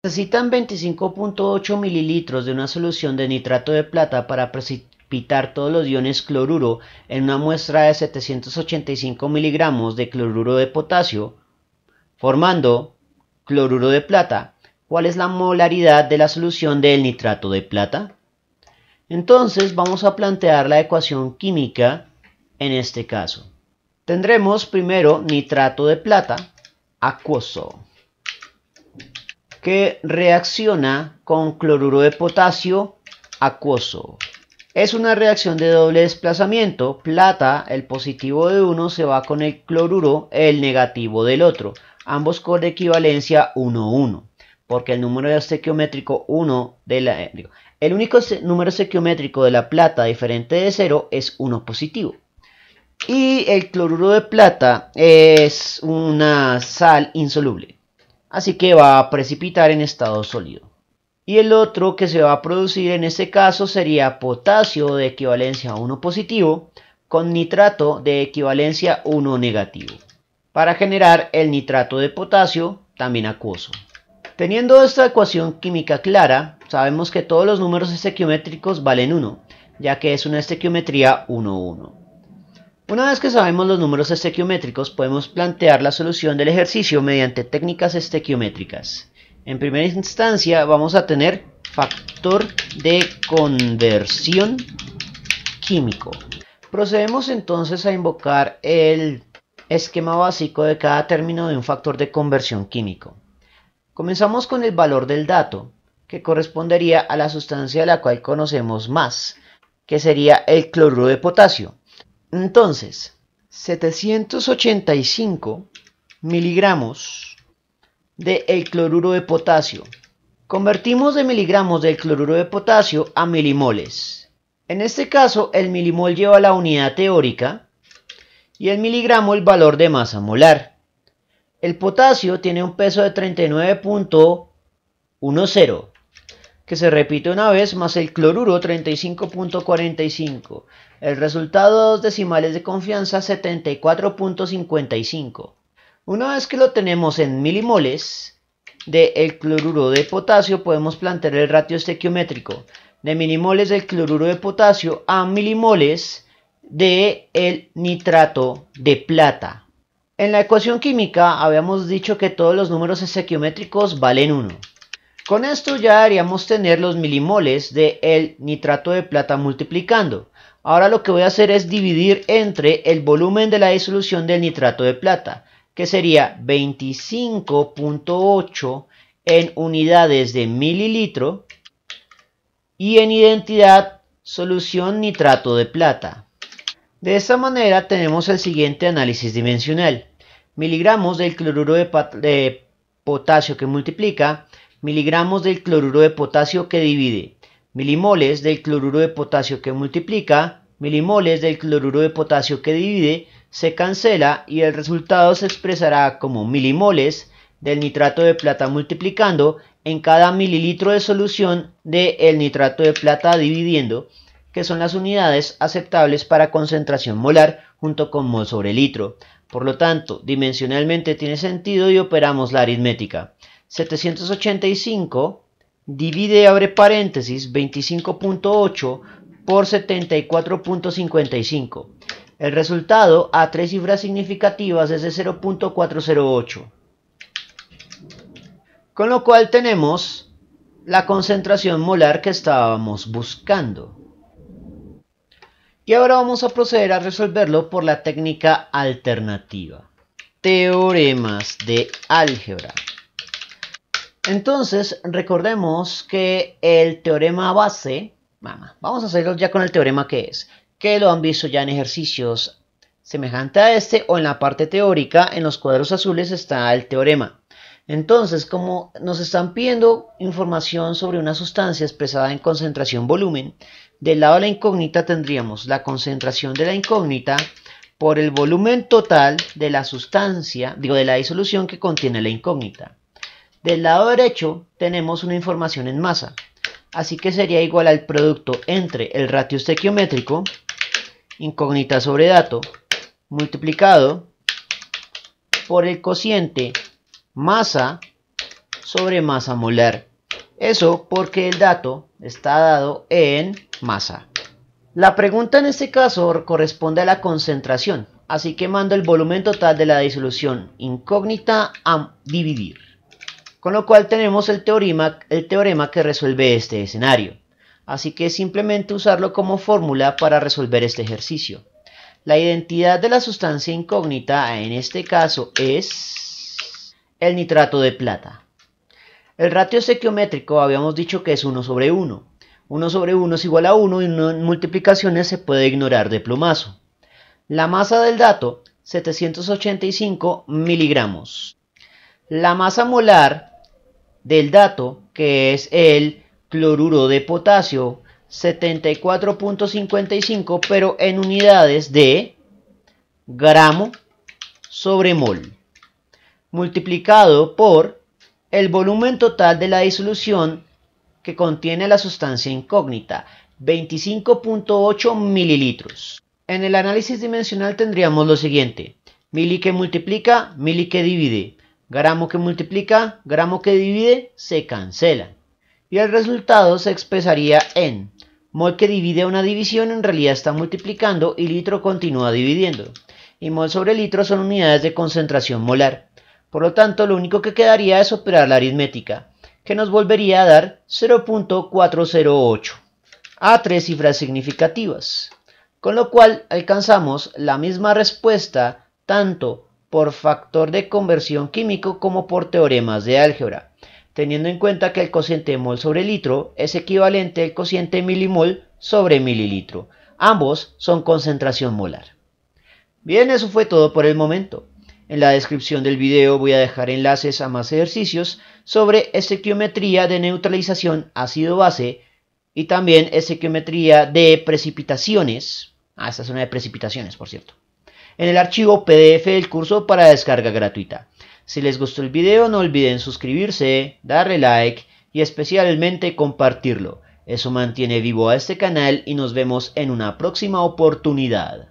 Necesitan 25.8 mililitros de una solución de nitrato de plata para precipitar todos los iones cloruro en una muestra de 785 miligramos de cloruro de potasio, formando cloruro de plata. ¿Cuál es la molaridad de la solución del nitrato de plata? Entonces vamos a plantear la ecuación química en este caso. Tendremos primero nitrato de plata acuoso que reacciona con cloruro de potasio acuoso. Es una reacción de doble desplazamiento, plata, el positivo de uno se va con el cloruro, el negativo del otro, ambos con equivalencia 1-1, porque el número estequiométrico 1 de la... Eh, el único número estequiométrico de la plata diferente de 0 es 1 positivo. Y el cloruro de plata es una sal insoluble así que va a precipitar en estado sólido. Y el otro que se va a producir en este caso sería potasio de equivalencia 1 positivo con nitrato de equivalencia 1 negativo, para generar el nitrato de potasio también acuoso. Teniendo esta ecuación química clara, sabemos que todos los números estequiométricos valen 1, ya que es una estequiometría 1-1. Una vez que sabemos los números estequiométricos, podemos plantear la solución del ejercicio mediante técnicas estequiométricas. En primera instancia, vamos a tener factor de conversión químico. Procedemos entonces a invocar el esquema básico de cada término de un factor de conversión químico. Comenzamos con el valor del dato, que correspondería a la sustancia de la cual conocemos más, que sería el cloruro de potasio. Entonces, 785 miligramos de el cloruro de potasio. Convertimos de miligramos del cloruro de potasio a milimoles. En este caso, el milimol lleva la unidad teórica y el miligramo el valor de masa molar. El potasio tiene un peso de 39.10 que se repite una vez, más el cloruro 35.45. El resultado, dos decimales de confianza 74.55. Una vez que lo tenemos en milimoles del de cloruro de potasio, podemos plantear el ratio estequiométrico de milimoles del cloruro de potasio a milimoles del el nitrato de plata. En la ecuación química habíamos dicho que todos los números estequiométricos valen 1. Con esto ya haríamos tener los milimoles de nitrato de plata multiplicando. Ahora lo que voy a hacer es dividir entre el volumen de la disolución del nitrato de plata, que sería 25.8 en unidades de mililitro y en identidad solución nitrato de plata. De esta manera tenemos el siguiente análisis dimensional. Miligramos del cloruro de potasio que multiplica miligramos del cloruro de potasio que divide, milimoles del cloruro de potasio que multiplica, milimoles del cloruro de potasio que divide, se cancela y el resultado se expresará como milimoles del nitrato de plata multiplicando en cada mililitro de solución del el nitrato de plata dividiendo, que son las unidades aceptables para concentración molar junto con mol sobre litro. Por lo tanto, dimensionalmente tiene sentido y operamos la aritmética. 785 divide abre paréntesis 25.8 por 74.55. El resultado a tres cifras significativas es de 0.408. Con lo cual tenemos la concentración molar que estábamos buscando. Y ahora vamos a proceder a resolverlo por la técnica alternativa. Teoremas de álgebra. Entonces, recordemos que el teorema base, vamos a hacerlo ya con el teorema que es, que lo han visto ya en ejercicios semejante a este o en la parte teórica, en los cuadros azules está el teorema. Entonces, como nos están pidiendo información sobre una sustancia expresada en concentración-volumen, del lado de la incógnita tendríamos la concentración de la incógnita por el volumen total de la sustancia, digo, de la disolución que contiene la incógnita. Del lado derecho tenemos una información en masa, así que sería igual al producto entre el ratio estequiométrico, incógnita sobre dato, multiplicado por el cociente masa sobre masa molar. Eso porque el dato está dado en masa. La pregunta en este caso corresponde a la concentración, así que mando el volumen total de la disolución incógnita a dividir con lo cual tenemos el teorema, que resuelve este escenario. Así que simplemente usarlo como fórmula para resolver este ejercicio. La identidad de la sustancia incógnita en este caso es el nitrato de plata. El ratio estequiométrico habíamos dicho que es 1 sobre 1. 1 sobre 1 es igual a 1 y en multiplicaciones se puede ignorar de plumazo. La masa del dato, 785 miligramos. La masa molar del dato, que es el cloruro de potasio, 74.55, pero en unidades de gramo sobre mol, multiplicado por el volumen total de la disolución que contiene la sustancia incógnita, 25.8 mililitros. En el análisis dimensional tendríamos lo siguiente, mili que multiplica, mili que divide, Gramo que multiplica, gramo que divide, se cancela. Y el resultado se expresaría en mol que divide una división en realidad está multiplicando y litro continúa dividiendo. Y mol sobre litro son unidades de concentración molar. Por lo tanto, lo único que quedaría es operar la aritmética, que nos volvería a dar 0.408 a tres cifras significativas. Con lo cual alcanzamos la misma respuesta tanto por factor de conversión químico como por teoremas de álgebra, teniendo en cuenta que el cociente mol sobre litro es equivalente al cociente milimol sobre mililitro. Ambos son concentración molar. Bien, eso fue todo por el momento. En la descripción del video voy a dejar enlaces a más ejercicios sobre estequiometría de neutralización ácido-base y también estequiometría de precipitaciones. Ah, esta es una de precipitaciones, por cierto en el archivo PDF del curso para descarga gratuita. Si les gustó el video no olviden suscribirse, darle like y especialmente compartirlo. Eso mantiene vivo a este canal y nos vemos en una próxima oportunidad.